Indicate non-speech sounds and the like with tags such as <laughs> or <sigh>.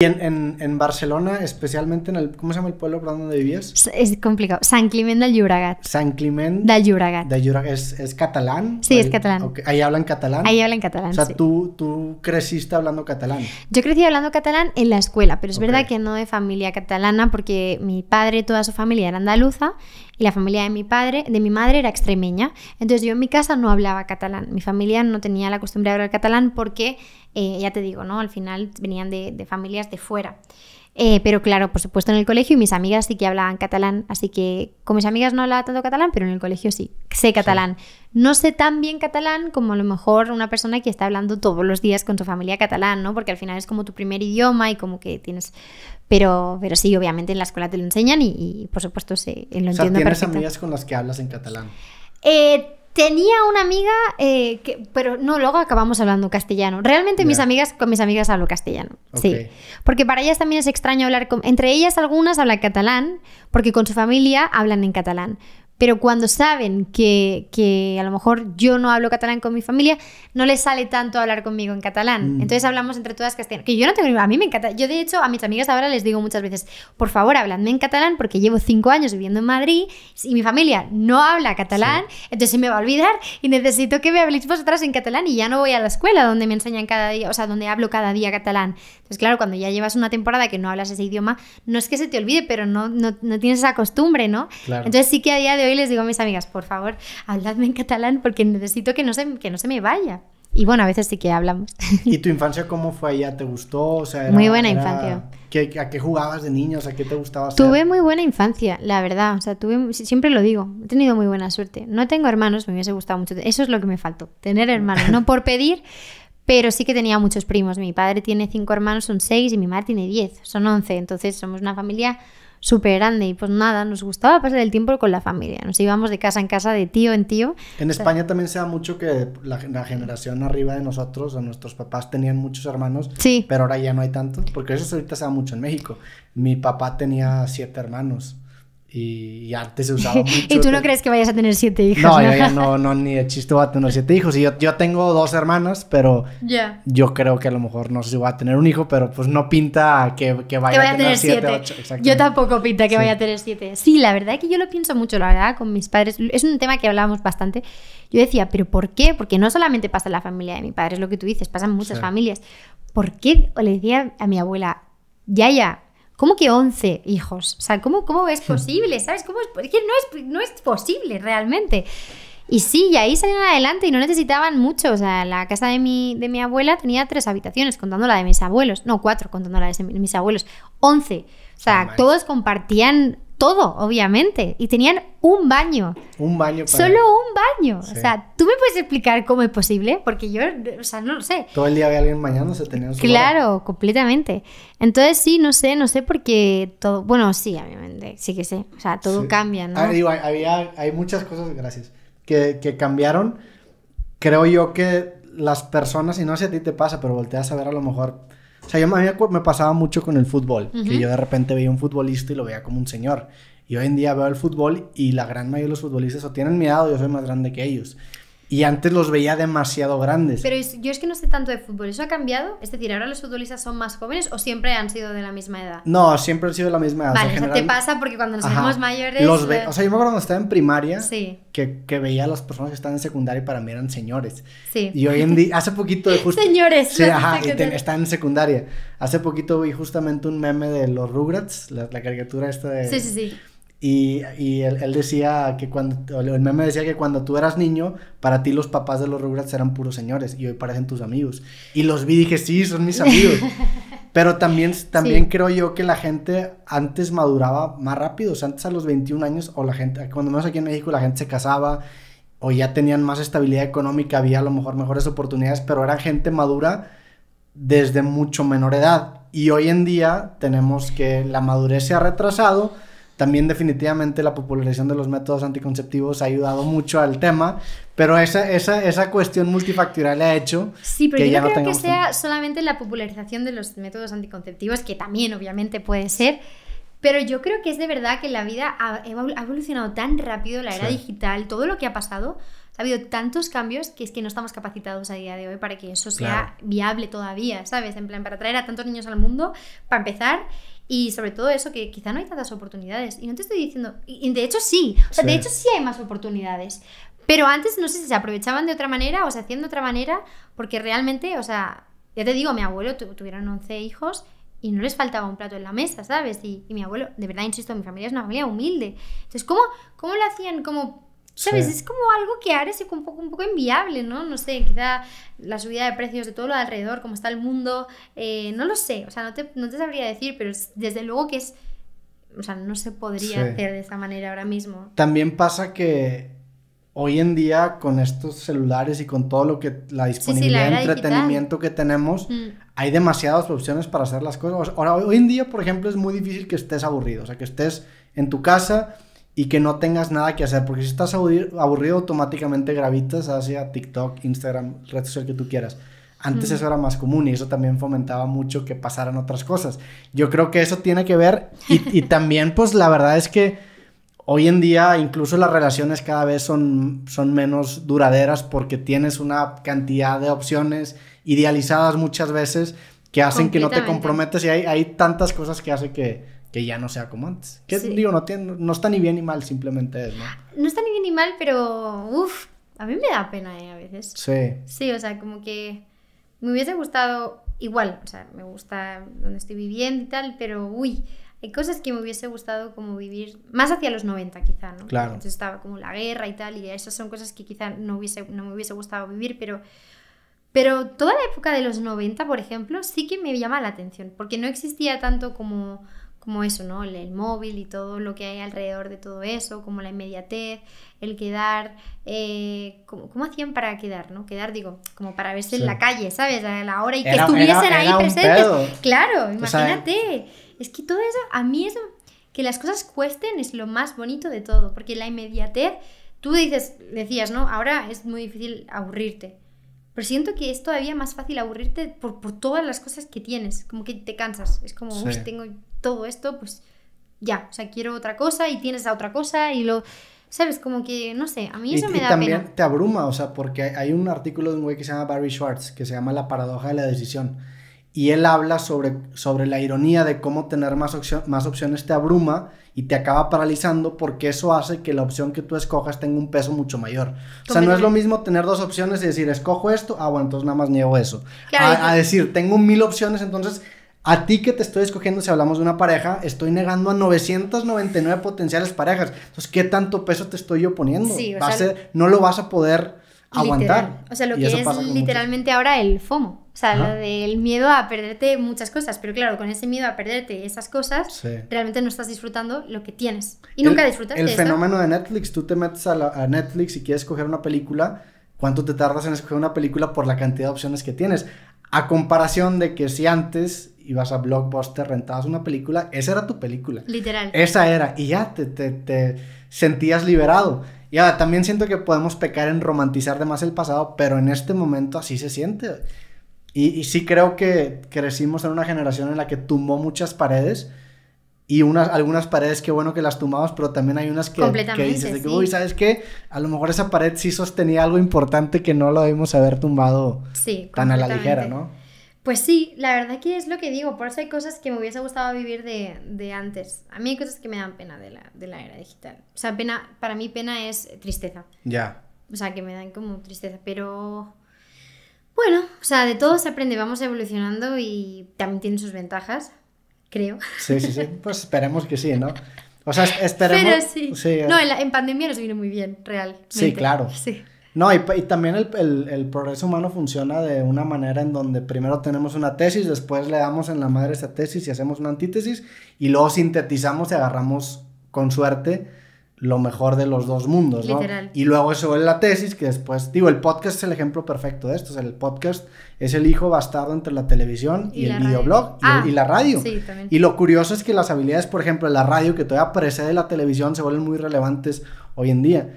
en, Barcelona, especialmente en el. ¿Cómo se llama el pueblo por donde vivías? Es complicado. San Climent del Llobregat. San Climent. Del Llobregat. Del ¿Es, catalán? Sí, es catalán. Ahí hablan catalán. Ahí hablan catalán. O sea, tú, tú creciste hablando catalán. Yo crecí hablando catalán en la escuela, pero es verdad que no de familia catalana, porque mi padre, y toda su familia era andaluza y la familia de mi padre, de mi madre era extremeña. Entonces yo en mi casa no hablaba catalán. Mi familia no tenía la costumbre de hablar catalán porque, eh, ya te digo, ¿no? Al final venían de, de familias de fuera. Eh, pero claro, por supuesto en el colegio y mis amigas sí que hablaban catalán, así que con mis amigas no hablaba tanto catalán, pero en el colegio sí, sé catalán. No sé tan bien catalán como a lo mejor una persona que está hablando todos los días con su familia catalán, ¿no? Porque al final es como tu primer idioma y como que tienes... Pero, pero sí, obviamente en la escuela te lo enseñan y, por supuesto se, lo ¿Tienes amigas con las que hablas en catalán? Eh, Tenía una amiga, eh, que, pero no, luego acabamos hablando castellano. Realmente mis amigas, con mis amigas hablo castellano, sí. Porque para ellas también es extraño hablar, con, entre ellas algunas hablan catalán, porque con su familia hablan en catalán. Pero cuando saben que, que, a lo mejor yo no hablo catalán con mi familia, no les sale tanto hablar conmigo en catalán. Mm. Entonces hablamos entre todas castellano. Que yo no tengo A mí me encanta. Yo, de hecho, a mis amigas ahora les digo muchas veces, por favor, habladme en catalán porque llevo cinco años viviendo en Madrid y mi familia no habla catalán. Entonces se me va a olvidar y necesito que me habléis vosotras en catalán y ya no voy a la escuela donde me enseñan cada día, o sea, donde hablo cada día catalán. Entonces, claro, cuando ya llevas una temporada que no hablas ese idioma, no es que se te olvide, pero no, no, tienes esa costumbre, ¿no? Entonces sí que a día de y les digo a mis amigas, por favor, habladme en catalán porque necesito que no se, que no se me vaya. Y bueno, a veces sí que hablamos. ¿Y tu <laughs> infancia cómo fue allá? ¿Te gustó? O sea, muy buena infancia. ¿A qué jugabas de niño? ¿A qué te gustaba Tuve muy buena infancia, la verdad. O sea, tuve, siempre lo digo, he tenido muy buena suerte. No tengo hermanos, me hubiese gustado mucho. Eso es lo que me faltó, tener hermanos. No por pedir, pero sí que tenía muchos primos. Mi padre tiene cinco hermanos, son seis, y mi madre tiene diez, son once. Entonces somos una familia súper grande y pues nada, nos gustaba pasar el tiempo con la familia, nos íbamos de casa en casa, de tío en tío. En España también se da mucho que la, generación arriba de nosotros, o nuestros papás tenían muchos hermanos, sí. pero ahora ya no hay tanto, porque eso ahorita se da mucho en México. Mi papá tenía siete hermanos. Y, antes se usaba <laughs> mucho. ¿Y tú no crees que vayas a tener siete hijos? No, ni de chiste voy a tener siete hijos. yo, tengo dos hermanas, pero yo creo que a lo mejor no sé si voy a tener un hijo, pero pues no pinta que, que vaya, a tener, siete. yo tampoco pinta que vaya a tener siete. Sí, la verdad es que yo lo pienso mucho, la verdad, con mis padres. Es un tema que hablábamos bastante. Yo decía, ¿pero por qué? Porque no solamente pasa en la familia de mi padre, es lo que tú dices, pasan muchas familias. ¿Por qué? O le decía a mi abuela, ya, ya, ¿Cómo que 11 hijos? O sea, ¿cómo, cómo es posible? ¿Sabes? ¿Cómo es, que no es, no posible realmente. Y sí, y ahí salían adelante y no necesitaban mucho. O sea, la casa de mi, de mi abuela tenía tres habitaciones, contando la de mis abuelos. No, cuatro, contando la de mis abuelos. Once. O sea, todos compartían todo, obviamente. Y tenían un baño. Un baño. Solo un baño. O sea, ¿tú me puedes explicar cómo es posible? Porque yo, o sea, no lo sé. Todo el día había alguien bañándose, tenían Claro, completamente. Entonces, sí, no sé, no sé por qué todo... Bueno, sí, obviamente, sí que sé. O sea, todo cambia, ¿no? Ah, digo, hay, había, hay muchas cosas, gracias, que, que cambiaron. Creo yo que las personas, y no sé si a ti te pasa, pero volteas a ver a lo mejor o sea, yo me, pasaba mucho con el fútbol, que yo de repente veía un futbolista y lo veía como un señor. Y hoy en día veo el fútbol y la gran mayoría de los futbolistas o tienen miedo, o yo soy más grande que ellos. Y antes los veía demasiado grandes. Pero yo es que no sé tanto de fútbol. ¿Eso ha cambiado? Es decir, ¿ahora los futbolistas son más jóvenes o siempre han sido de la misma edad? No, siempre han sido de la misma edad. Vale, te pasa porque cuando nos vemos mayores. Los ve... O sea, yo me acuerdo cuando estaba en primaria sí. que, veía a las personas que estaban en secundaria y para mí eran señores. Sí. Y hoy en día, hace poquito de <laughs> señores. Sí, ajá, están en secundaria. Hace poquito vi justamente un meme de los Rugrats, la, la caricatura esta de. Sí, sí, sí y, él, él, decía que cuando, el meme decía que cuando tú eras niño, para ti los papás de los Rugrats eran puros señores y hoy parecen tus amigos. Y los vi y dije, sí, son mis amigos. <laughs> Pero también, también creo yo que la gente antes maduraba más rápido. O sea, antes a los 21 años, o la gente, cuando menos aquí en México, la gente se casaba o ya tenían más estabilidad económica, había a lo mejor mejores oportunidades, pero era gente madura desde mucho menor edad. Y hoy en día tenemos que la madurez se ha retrasado también definitivamente la popularización de los métodos anticonceptivos ha ayudado mucho al tema, pero esa, esa, cuestión multifactorial ha hecho sí, pero que yo no creo que sea solamente la popularización de los métodos anticonceptivos, que también obviamente puede ser, pero yo creo que es de verdad que la vida ha evolucionado tan rápido, la era digital, todo lo que ha pasado, ha habido tantos cambios que es que no estamos capacitados a día de hoy para que eso sea viable todavía, ¿sabes? En plan, para traer a tantos niños al mundo, para empezar, y sobre todo eso, que quizá no hay tantas oportunidades. Y no te estoy diciendo, y de hecho sí, o sea, de hecho sí hay más oportunidades. Pero antes no sé si se aprovechaban de otra manera o se hacían de otra manera, porque realmente, o sea, ya te digo, mi abuelo tuvieron 11 hijos y no les faltaba un plato en la mesa, ¿sabes? Y, mi abuelo, de verdad, insisto, mi familia es una familia humilde. Entonces, ¿cómo, cómo lo hacían como ¿Sabes? Es como algo que ahora es un poco, un poco inviable, ¿no? No sé, quizá la subida de precios de todo lo alrededor, cómo está el mundo, eh, no lo sé, o sea, no te, sabría decir, pero desde luego que es, o sea, no se podría hacer de esa manera ahora mismo. También pasa que hoy en día con estos celulares y con todo lo que la disponibilidad de entretenimiento que tenemos, mm. hay demasiadas opciones para hacer las cosas. Ahora, hoy en día, por ejemplo, es muy difícil que estés aburrido, o sea, que estés en tu casa y que no tengas nada que hacer, porque si estás aburrido automáticamente gravitas hacia TikTok, Instagram, red social que tú quieras. Antes eso era más común y eso también fomentaba mucho que pasaran otras cosas. Yo creo que eso tiene que ver y, <laughs> también pues la verdad es que hoy en día incluso las relaciones cada vez son, son menos duraderas porque tienes una cantidad de opciones idealizadas muchas veces que hacen que no te comprometas y hay, hay tantas cosas que hace que, que ya no sea como antes. Que digo, no, tiene, no está ni bien ni mal, simplemente es, ¿no? No está ni bien ni mal, pero uff, a mí me da pena ¿eh? a veces. Sí. Sí, o sea, como que me hubiese gustado igual, o sea, me gusta donde estoy viviendo y tal, pero uy, hay cosas que me hubiese gustado como vivir más hacia los 90 quizá, ¿no? Claro. Entonces estaba como la guerra y tal, y esas son cosas que quizá no, hubiese, no me hubiese gustado vivir, pero, pero toda la época de los 90, por ejemplo, sí que me llama la atención, porque no existía tanto como como eso, ¿no? El, móvil y todo lo que hay alrededor de todo eso, como la inmediatez, el quedar, eh, ¿cómo, hacían para quedar, no? Quedar, digo, como para verse en la calle, ¿sabes? A la hora y que estuviesen ahí presentes. Claro, imagínate. Es que todo eso, a mí eso, que las cosas cuesten es lo más bonito de todo, porque la inmediatez, tú dices, decías, ¿no? Ahora es muy difícil aburrirte. Pero siento que es todavía más fácil aburrirte por, todas las cosas que tienes, como que te cansas, es como, sí. tengo todo esto, pues ya, o sea, quiero otra cosa y tienes a otra cosa y lo... ¿Sabes? Como que, no sé, a mí eso me y da también te abruma, o sea, porque hay, hay un artículo de un güey que se llama Barry Schwartz, que se llama La paradoja de la decisión y él habla sobre, sobre la ironía de cómo tener más, más opciones te abruma y te acaba paralizando porque eso hace que la opción que tú escojas tenga un peso mucho mayor. O sea, no es lo mismo tener dos opciones y decir, escojo esto, ah, bueno, entonces nada más niego eso. a, decir, tengo mil opciones, entonces a ti que te estoy escogiendo, si hablamos de una pareja, estoy negando a 999 potenciales parejas. Entonces, ¿qué tanto peso te estoy yo poniendo? no lo vas a poder aguantar. O sea, lo que es literalmente ahora el FOMO. O sea, el del miedo a perderte muchas cosas. Pero claro, con ese miedo a perderte esas cosas, realmente no estás disfrutando lo que tienes. Y nunca disfrutas. El fenómeno de Netflix, tú te metes a, Netflix y quieres escoger una película. ¿Cuánto te tardas en escoger una película por la cantidad de opciones que tienes? A comparación de que si antes ibas a Blockbuster, rentabas una película, esa era tu película. Literal. Esa era. Y ya te, te, te sentías liberado. Y también siento que podemos pecar en romantizar de más el pasado, pero en este momento así se siente. Y, sí creo que crecimos en una generación en la que tumbó muchas paredes y unas, algunas paredes qué bueno que las tumbamos, pero también hay unas que, dices, uy, ¿sabes qué? A lo mejor esa pared sí sostenía algo importante que no lo debimos haber tumbado tan a la ligera, ¿no? Pues sí, la verdad que es lo que digo, por eso hay cosas que me hubiese gustado vivir de, antes. A mí hay cosas que me dan pena de la, de la era digital. O sea, pena, para mí pena es tristeza. Ya. O sea, que me dan como tristeza, pero... Bueno, o sea, de todo se aprende, vamos evolucionando y también tiene sus ventajas, creo. Sí, sí, sí, <laughs> pues esperemos que sí, ¿no? O sea, esperemos... Pero sí. no, eh. en, la, pandemia nos vino muy bien, real. Sí, claro. Sí. No, y, también el, progreso humano funciona de una manera en donde primero tenemos una tesis, después le damos en la madre esa tesis y hacemos una antítesis, y luego sintetizamos y agarramos con suerte lo mejor de los dos mundos, Y luego eso es la tesis que después, digo, el podcast es el ejemplo perfecto de esto, o sea, el podcast es el hijo bastardo entre la televisión y, el videoblog y, la ah, radio. Y lo curioso es que las habilidades, por ejemplo, de la radio que todavía precede la televisión se vuelven muy relevantes hoy en día.